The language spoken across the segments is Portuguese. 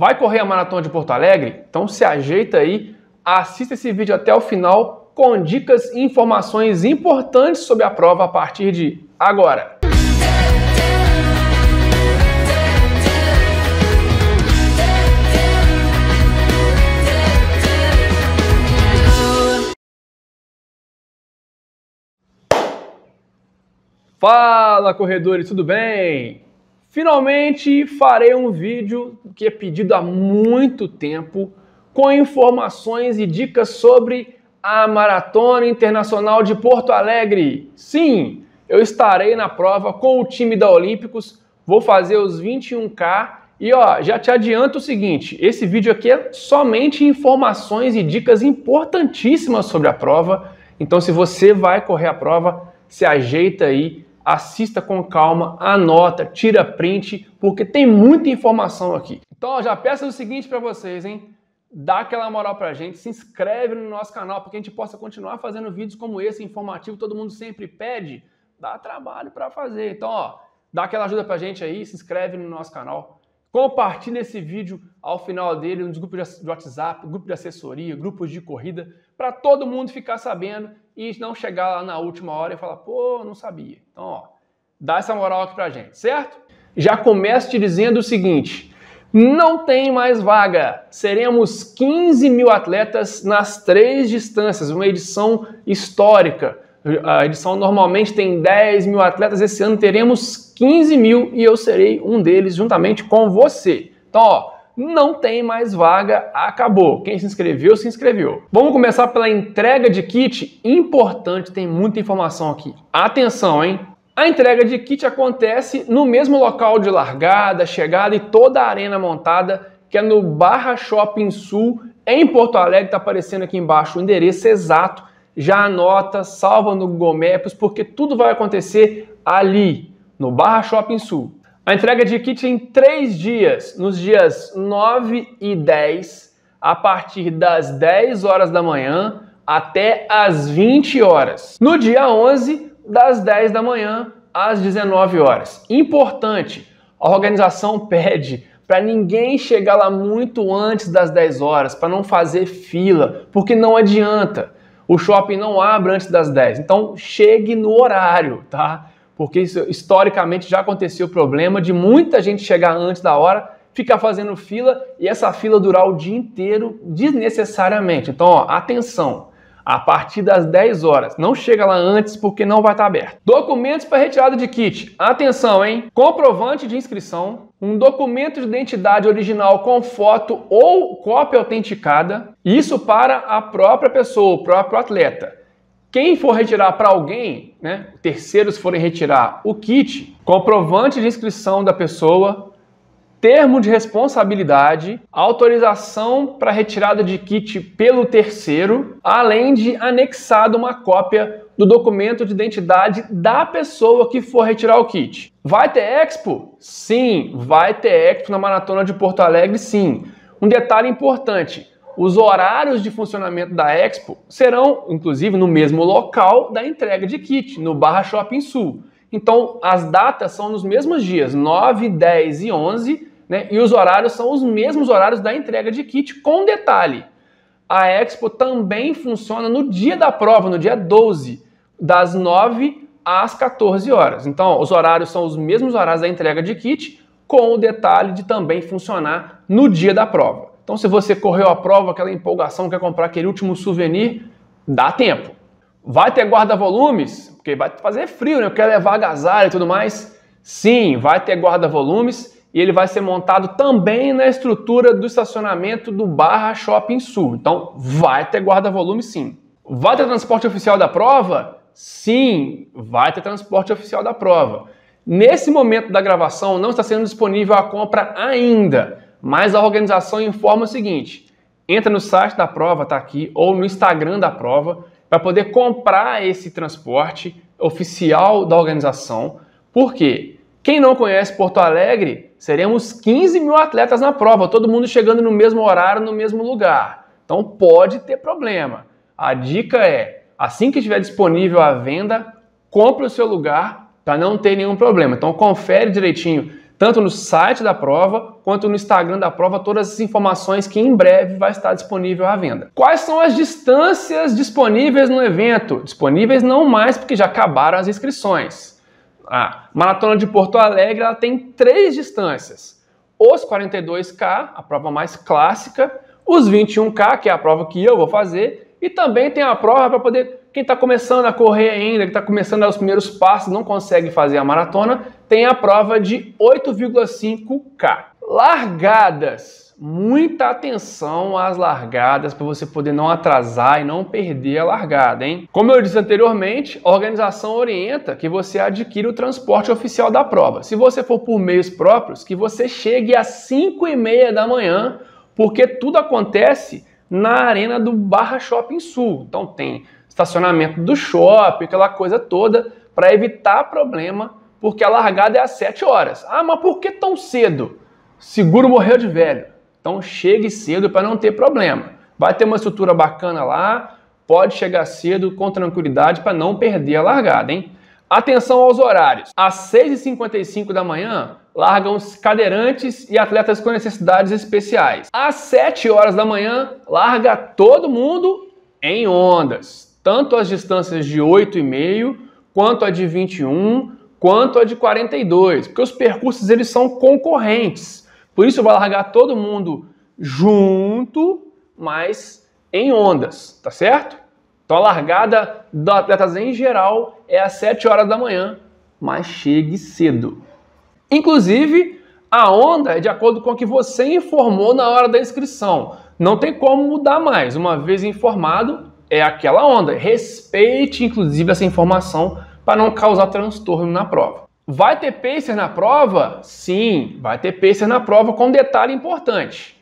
Vai correr a maratona de Porto Alegre? Então se ajeita aí, assista esse vídeo até o final com dicas e informações importantes sobre a prova a partir de agora. Fala corredores, tudo bem? Finalmente farei um vídeo que é pedido há muito tempo com informações e dicas sobre a Maratona Internacional de Porto Alegre. Sim, eu estarei na prova com o time da Olímpicos, vou fazer os 21K e ó, já te adianto o seguinte: esse vídeo aqui é somente informações e dicas importantíssimas sobre a prova. Então, se você vai correr a prova, se ajeita aí assista com calma, anota, tira print, porque tem muita informação aqui. Então, já peço o seguinte para vocês, hein? Dá aquela moral pra gente, se inscreve no nosso canal para que a gente possa continuar fazendo vídeos como esse, informativo, todo mundo sempre pede. Dá trabalho para fazer. Então, ó, dá aquela ajuda pra gente aí, se inscreve no nosso canal. Compartilha esse vídeo ao final dele nos grupos de WhatsApp, grupo de assessoria, grupos de corrida, para todo mundo ficar sabendo e não chegar lá na última hora e falar, pô, não sabia. Então, ó, dá essa moral aqui pra gente, certo? Já começo te dizendo o seguinte: não tem mais vaga. Seremos 15 mil atletas nas três distâncias, uma edição histórica. A edição normalmente tem 10 mil atletas, esse ano teremos 15 mil e eu serei um deles juntamente com você. Então, ó, não tem mais vaga, acabou. Quem se inscreveu, se inscreveu. Vamos começar pela entrega de kit. Importante, tem muita informação aqui. Atenção, hein? A entrega de kit acontece no mesmo local de largada, chegada e toda a arena montada, que é no Barra Shopping Sul, em Porto Alegre. Está aparecendo aqui embaixo o endereço exato. Já anota, salva no Google Maps, porque tudo vai acontecer ali, no Barra Shopping Sul. A entrega de kit em três dias, nos dias 9 e 10, a partir das 10 horas da manhã até as 20 horas. No dia 11, das 10 da manhã às 19 horas. Importante, a organização pede para ninguém chegar lá muito antes das 10 horas, para não fazer fila, porque não adianta. O shopping não abre antes das 10. Então chegue no horário, tá? porque isso, historicamente já aconteceu o problema de muita gente chegar antes da hora, ficar fazendo fila e essa fila durar o dia inteiro desnecessariamente. Então, ó, atenção. A partir das 10 horas. Não chega lá antes porque não vai estar aberto. Documentos para retirada de kit. Atenção, hein? Comprovante de inscrição, um documento de identidade original com foto ou cópia autenticada. Isso para a própria pessoa, o próprio atleta quem for retirar para alguém, né, terceiros forem retirar o kit, comprovante de inscrição da pessoa, termo de responsabilidade, autorização para retirada de kit pelo terceiro, além de anexado uma cópia do documento de identidade da pessoa que for retirar o kit. Vai ter Expo? Sim, vai ter Expo na Maratona de Porto Alegre, sim. Um detalhe importante, os horários de funcionamento da Expo serão, inclusive, no mesmo local da entrega de kit, no Barra Shopping Sul. Então, as datas são nos mesmos dias, 9, 10 e 11, né? E os horários são os mesmos horários da entrega de kit, com detalhe. A Expo também funciona no dia da prova, no dia 12, das 9 às 14 horas. Então, os horários são os mesmos horários da entrega de kit, com o detalhe de também funcionar no dia da prova. Então, se você correu a prova, aquela empolgação, quer comprar aquele último souvenir, dá tempo. Vai ter guarda-volumes, porque vai fazer frio, né? Eu quero levar agasalho e tudo mais. Sim, vai ter guarda-volumes e ele vai ser montado também na estrutura do estacionamento do Barra Shopping Sul. Então, vai ter guarda volumes, sim. Vai ter transporte oficial da prova? Sim, vai ter transporte oficial da prova. Nesse momento da gravação não está sendo disponível a compra ainda mas a organização informa o seguinte: entra no site da prova, tá aqui, ou no Instagram da prova, para poder comprar esse transporte oficial da organização. Por quê? Quem não conhece Porto Alegre, seremos 15 mil atletas na prova, todo mundo chegando no mesmo horário, no mesmo lugar. Então pode ter problema. A dica é: assim que estiver disponível a venda, compre o seu lugar para não ter nenhum problema. Então confere direitinho tanto no site da prova quanto no Instagram da prova, todas as informações que em breve vai estar disponível à venda. Quais são as distâncias disponíveis no evento? Disponíveis não mais, porque já acabaram as inscrições. A Maratona de Porto Alegre ela tem três distâncias: os 42K, a prova mais clássica, os 21K, que é a prova que eu vou fazer, e também tem a prova para poder quem está começando a correr ainda, que está começando a dar os primeiros passos, não consegue fazer a maratona, tem a prova de 8,5K. Largadas. Muita atenção às largadas para você poder não atrasar e não perder a largada, hein? Como eu disse anteriormente, a organização orienta que você adquira o transporte oficial da prova. Se você for por meios próprios, que você chegue às 5 e meia da manhã, porque tudo acontece na arena do Barra Shopping Sul. Então tem estacionamento do shopping, aquela coisa toda, para evitar problema, porque a largada é às 7 horas. Ah, mas por que tão cedo? Seguro morreu de velho. Então chegue cedo para não ter problema. Vai ter uma estrutura bacana lá, pode chegar cedo com tranquilidade para não perder a largada, hein? Atenção aos horários. Às 6h55 da manhã, largam os cadeirantes e atletas com necessidades especiais. Às 7 horas da manhã, larga todo mundo em ondas tanto as distâncias de 8,5, quanto a de 21, quanto a de 42, porque os percursos eles são concorrentes. Por isso vai largar todo mundo junto, mas em ondas, tá certo? Então a largada do atletas em geral é às 7 horas da manhã, mas chegue cedo. Inclusive, a onda é de acordo com o que você informou na hora da inscrição. Não tem como mudar mais. Uma vez informado, é aquela onda. Respeite, inclusive, essa informação para não causar transtorno na prova. Vai ter pacer na prova? Sim, vai ter pacer na prova com um detalhe importante.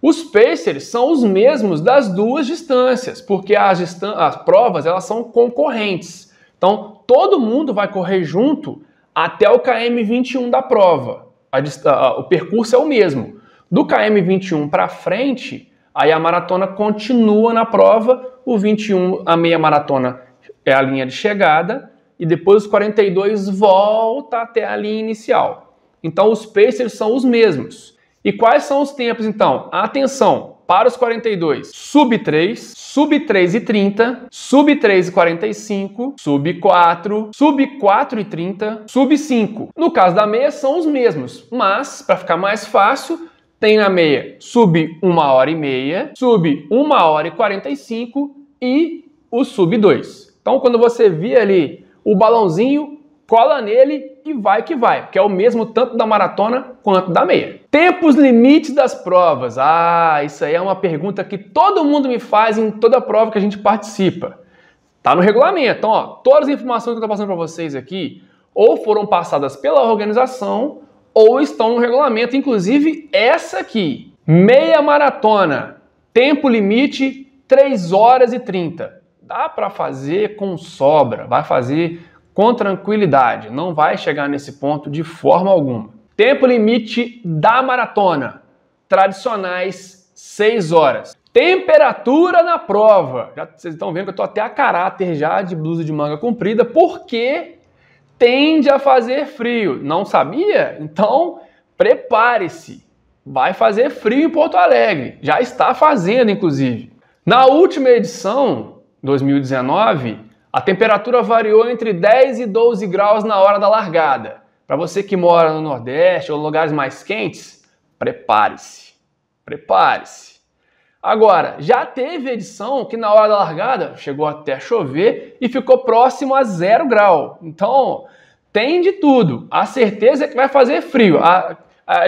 Os pacers são os mesmos das duas distâncias, porque as, distan as provas elas são concorrentes. Então, todo mundo vai correr junto até o KM 21 da prova. A, a, o percurso é o mesmo. Do KM 21 para frente, Aí a maratona continua na prova, o 21, a meia maratona é a linha de chegada, e depois os 42 volta até a linha inicial. Então os pacers são os mesmos. E quais são os tempos então? Atenção, para os 42, sub 3, sub 3 e 30, sub 3 e 45, sub 4, sub 4 e 30, sub 5. No caso da meia são os mesmos, mas para ficar mais fácil, tem na meia sub 1 hora e meia, sub 1 hora e 45 e o sub 2. Então, quando você vir ali o balãozinho, cola nele e vai que vai, que é o mesmo tanto da maratona quanto da meia. Tempos limites das provas. Ah, isso aí é uma pergunta que todo mundo me faz em toda prova que a gente participa. Tá no regulamento. Então, ó, todas as informações que eu tô passando para vocês aqui ou foram passadas pela organização ou estão no regulamento, inclusive essa aqui. Meia maratona, tempo limite 3 horas e 30. Dá para fazer com sobra, vai fazer com tranquilidade, não vai chegar nesse ponto de forma alguma. Tempo limite da maratona, tradicionais 6 horas. Temperatura na prova. Já, vocês estão vendo que eu estou até a caráter já de blusa de manga comprida, porque tende a fazer frio. Não sabia? Então, prepare-se. Vai fazer frio em Porto Alegre. Já está fazendo, inclusive. Na última edição, 2019, a temperatura variou entre 10 e 12 graus na hora da largada. Para você que mora no Nordeste ou lugares mais quentes, prepare-se. Prepare-se. Agora, já teve edição que na hora da largada chegou até a chover e ficou próximo a zero grau. Então, tem de tudo. A certeza é que vai fazer frio. A, a,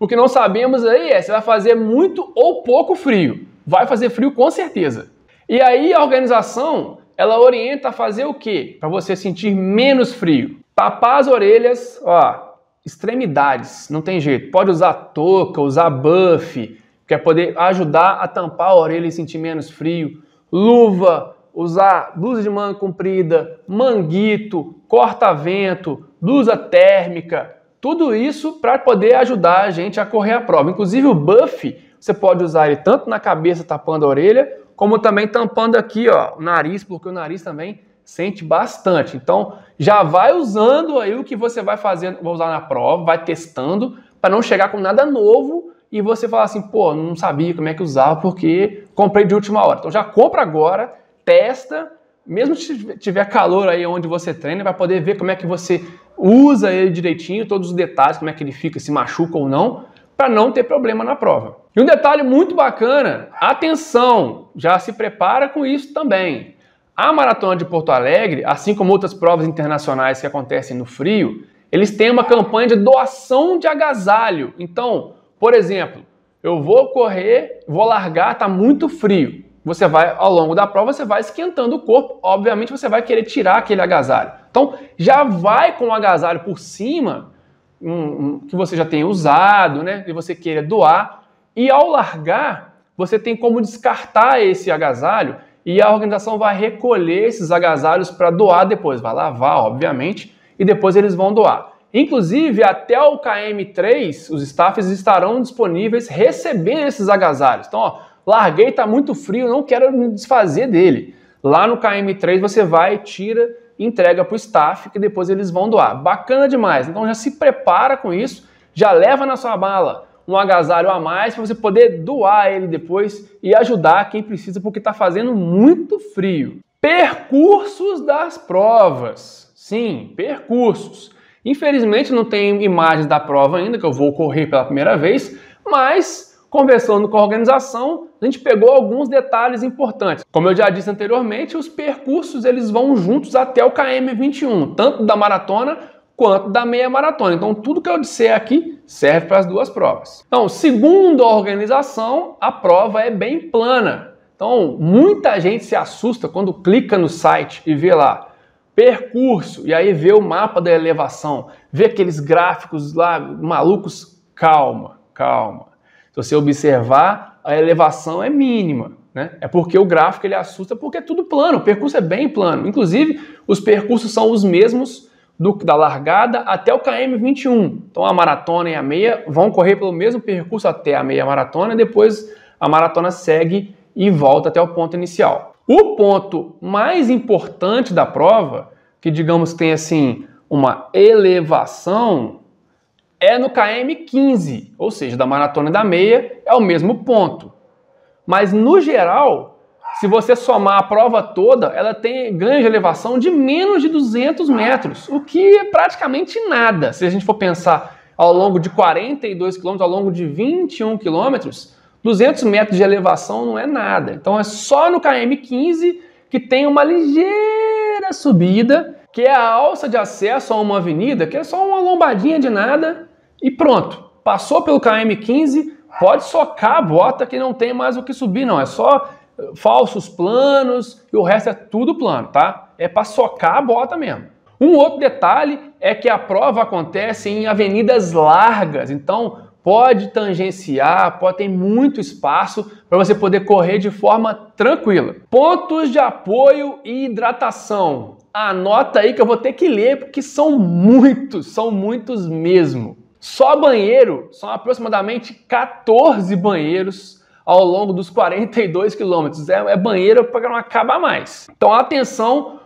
o que não sabemos aí é se vai fazer muito ou pouco frio. Vai fazer frio com certeza. E aí a organização, ela orienta a fazer o quê? Para você sentir menos frio. Tapar as orelhas, ó, extremidades, não tem jeito. Pode usar touca, usar buff, Quer é poder ajudar a tampar a orelha e sentir menos frio. Luva, usar blusa de manga comprida, manguito, corta-vento, blusa térmica. Tudo isso para poder ajudar a gente a correr a prova. Inclusive o buff, você pode usar ele tanto na cabeça, tapando a orelha, como também tampando aqui ó, o nariz, porque o nariz também sente bastante. Então, já vai usando aí o que você vai fazer, vai usar na prova, vai testando, para não chegar com nada novo e você fala assim, pô, não sabia como é que usava porque comprei de última hora. Então já compra agora, testa, mesmo se tiver calor aí onde você treina, vai poder ver como é que você usa ele direitinho, todos os detalhes, como é que ele fica, se machuca ou não, para não ter problema na prova. E um detalhe muito bacana, atenção, já se prepara com isso também. A maratona de Porto Alegre, assim como outras provas internacionais que acontecem no frio, eles têm uma campanha de doação de agasalho. Então, por exemplo, eu vou correr, vou largar, tá muito frio. Você vai, ao longo da prova, você vai esquentando o corpo. Obviamente, você vai querer tirar aquele agasalho. Então, já vai com o agasalho por cima, um, um, que você já tenha usado, né? E você queira doar. E ao largar, você tem como descartar esse agasalho e a organização vai recolher esses agasalhos para doar depois. Vai lavar, obviamente, e depois eles vão doar. Inclusive, até o KM3, os staffs estarão disponíveis recebendo esses agasalhos. Então, ó, larguei, está muito frio, não quero me desfazer dele. Lá no KM3 você vai, tira, entrega para o staff, que depois eles vão doar. Bacana demais. Então já se prepara com isso, já leva na sua mala um agasalho a mais para você poder doar ele depois e ajudar quem precisa, porque está fazendo muito frio. Percursos das provas. Sim, percursos. Infelizmente não tem imagens da prova ainda, que eu vou correr pela primeira vez, mas conversando com a organização, a gente pegou alguns detalhes importantes. Como eu já disse anteriormente, os percursos eles vão juntos até o KM 21, tanto da maratona quanto da meia maratona. Então, tudo que eu disser aqui serve para as duas provas. Então, segundo a organização, a prova é bem plana. Então, muita gente se assusta quando clica no site e vê lá percurso, e aí vê o mapa da elevação, vê aqueles gráficos lá malucos, calma, calma. Se você observar, a elevação é mínima, né? É porque o gráfico ele assusta porque é tudo plano, o percurso é bem plano. Inclusive, os percursos são os mesmos do, da largada até o KM 21. Então a maratona e a meia vão correr pelo mesmo percurso até a meia maratona, e depois a maratona segue e volta até o ponto inicial. O ponto mais importante da prova, que digamos tem assim uma elevação, é no KM 15, ou seja, da maratona e da meia é o mesmo ponto. Mas no geral, se você somar a prova toda, ela tem ganho de elevação de menos de 200 metros, o que é praticamente nada. Se a gente for pensar ao longo de 42 quilômetros, ao longo de 21 quilômetros, 200 metros de elevação não é nada. Então é só no KM15 que tem uma ligeira subida, que é a alça de acesso a uma avenida, que é só uma lombadinha de nada e pronto. Passou pelo KM15, pode socar a bota que não tem mais o que subir, não. É só eh, falsos planos e o resto é tudo plano, tá? É para socar a bota mesmo. Um outro detalhe é que a prova acontece em avenidas largas, então pode tangenciar, pode ter muito espaço para você poder correr de forma tranquila. Pontos de apoio e hidratação. Anota aí que eu vou ter que ler porque são muitos, são muitos mesmo. Só banheiro são aproximadamente 14 banheiros ao longo dos 42 quilômetros. É, é banheiro para não acabar mais. Então atenção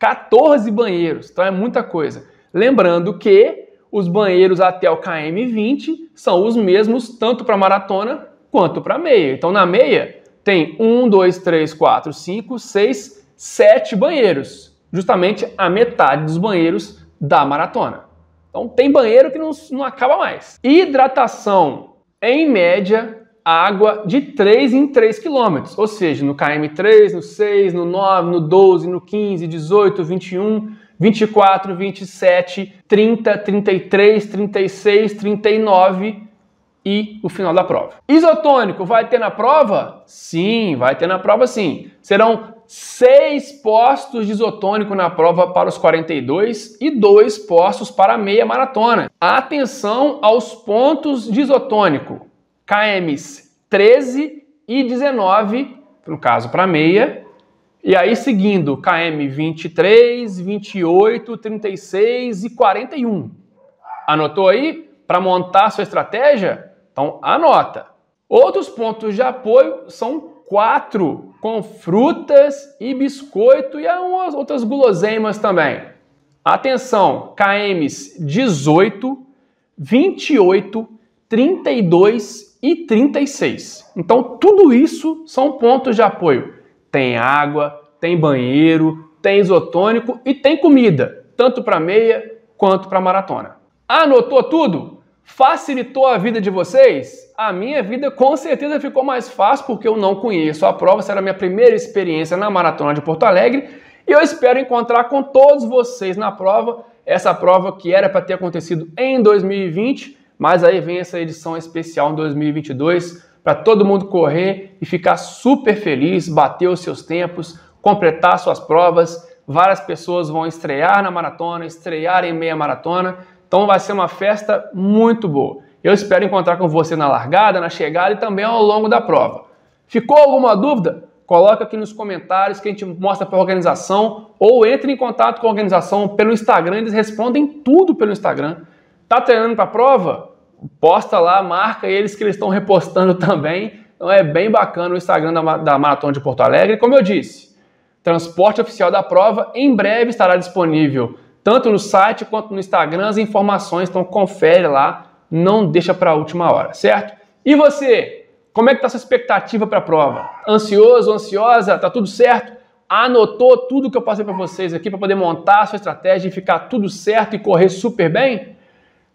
14 banheiros, então é muita coisa. Lembrando que os banheiros até o KM20 são os mesmos tanto para maratona quanto para meia. Então na meia tem 1, 2, 3, 4, 5, 6, 7 banheiros. Justamente a metade dos banheiros da maratona. Então tem banheiro que não, não acaba mais. Hidratação, em média, água de 3 em 3 km, ou seja, no KM3, no 6, no 9, no 12, no 15, 18, 21, 24, 27, 30, 33, 36, 39 e o final da prova. Isotônico vai ter na prova? Sim, vai ter na prova sim. Serão seis postos de isotônico na prova para os 42 e dois postos para a meia maratona. Atenção aos pontos de isotônico. KMs 13 e 19, no caso para meia, e aí seguindo KM 23, 28, 36 e 41. Anotou aí para montar sua estratégia? Então anota. Outros pontos de apoio são quatro, com frutas e biscoito e algumas outras guloseimas também. Atenção, KMs 18, 28, 32 e 36. Então, tudo isso são pontos de apoio. Tem água, tem banheiro, tem isotônico e tem comida, tanto para meia quanto para maratona. Anotou tudo? Facilitou a vida de vocês? A minha vida com certeza ficou mais fácil porque eu não conheço a prova, será a minha primeira experiência na maratona de Porto Alegre e eu espero encontrar com todos vocês na prova. Essa prova que era para ter acontecido em 2020 mas aí vem essa edição especial em 2022 para todo mundo correr e ficar super feliz, bater os seus tempos, completar suas provas. Várias pessoas vão estrear na maratona, estrear em meia maratona. Então vai ser uma festa muito boa. Eu espero encontrar com você na largada, na chegada e também ao longo da prova. Ficou alguma dúvida? Coloca aqui nos comentários que a gente mostra para a organização ou entre em contato com a organização pelo Instagram, eles respondem tudo pelo Instagram. Tá treinando para a prova? posta lá, marca eles que eles estão repostando também. Então é bem bacana o Instagram da, da Maratona de Porto Alegre. Como eu disse, transporte oficial da prova em breve estará disponível tanto no site quanto no Instagram as informações, então confere lá, não deixa para a última hora, certo? E você, como é que está sua expectativa para a prova? Ansioso, ansiosa, tá tudo certo? Anotou tudo que eu passei para vocês aqui para poder montar a sua estratégia e ficar tudo certo e correr super bem?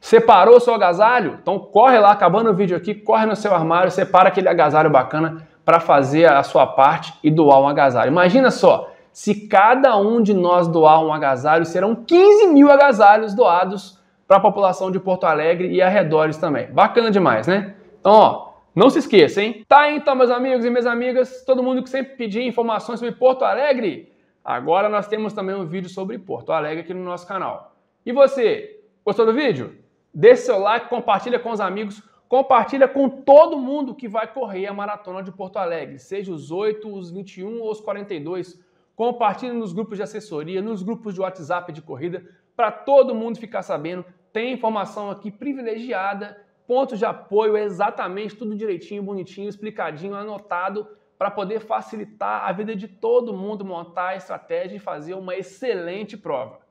Separou o seu agasalho? Então corre lá, acabando o vídeo aqui, corre no seu armário, separa aquele agasalho bacana para fazer a sua parte e doar um agasalho. Imagina só, se cada um de nós doar um agasalho, serão 15 mil agasalhos doados para a população de Porto Alegre e arredores também. Bacana demais, né? Então, ó, não se esqueça, hein? Tá então, meus amigos e minhas amigas, todo mundo que sempre pedia informações sobre Porto Alegre, agora nós temos também um vídeo sobre Porto Alegre aqui no nosso canal. E você, gostou do vídeo? Deixe seu like, compartilha com os amigos, compartilha com todo mundo que vai correr a maratona de Porto Alegre, seja os 8, os 21 ou os 42. Compartilhe nos grupos de assessoria, nos grupos de WhatsApp de corrida, para todo mundo ficar sabendo. Tem informação aqui privilegiada, pontos de apoio, é exatamente tudo direitinho, bonitinho, explicadinho, anotado, para poder facilitar a vida de todo mundo montar a estratégia e fazer uma excelente prova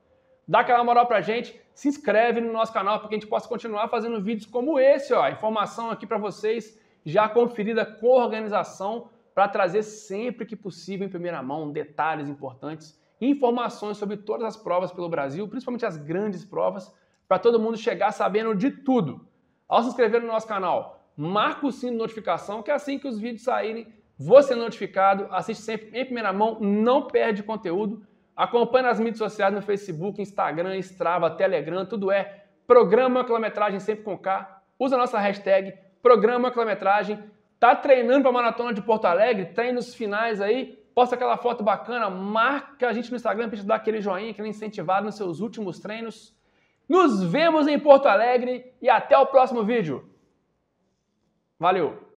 dá aquela moral pra gente, se inscreve no nosso canal para que a gente possa continuar fazendo vídeos como esse, ó, informação aqui para vocês já conferida com a organização para trazer sempre que possível em primeira mão detalhes importantes, informações sobre todas as provas pelo Brasil, principalmente as grandes provas, para todo mundo chegar sabendo de tudo. Ao se inscrever no nosso canal, marca o sino de notificação, que é assim que os vídeos saírem, você é notificado, assiste sempre em primeira mão, não perde conteúdo Acompanhe nas mídias sociais, no Facebook, Instagram, Strava, Telegram, tudo é Programa Quilometragem sempre com K. Usa a nossa hashtag Programa Quilometragem. Tá treinando para a Maratona de Porto Alegre? Treina nos finais aí, posta aquela foto bacana, marca a gente no Instagram para te dar aquele joinha, aquele incentivado nos seus últimos treinos. Nos vemos em Porto Alegre e até o próximo vídeo. Valeu!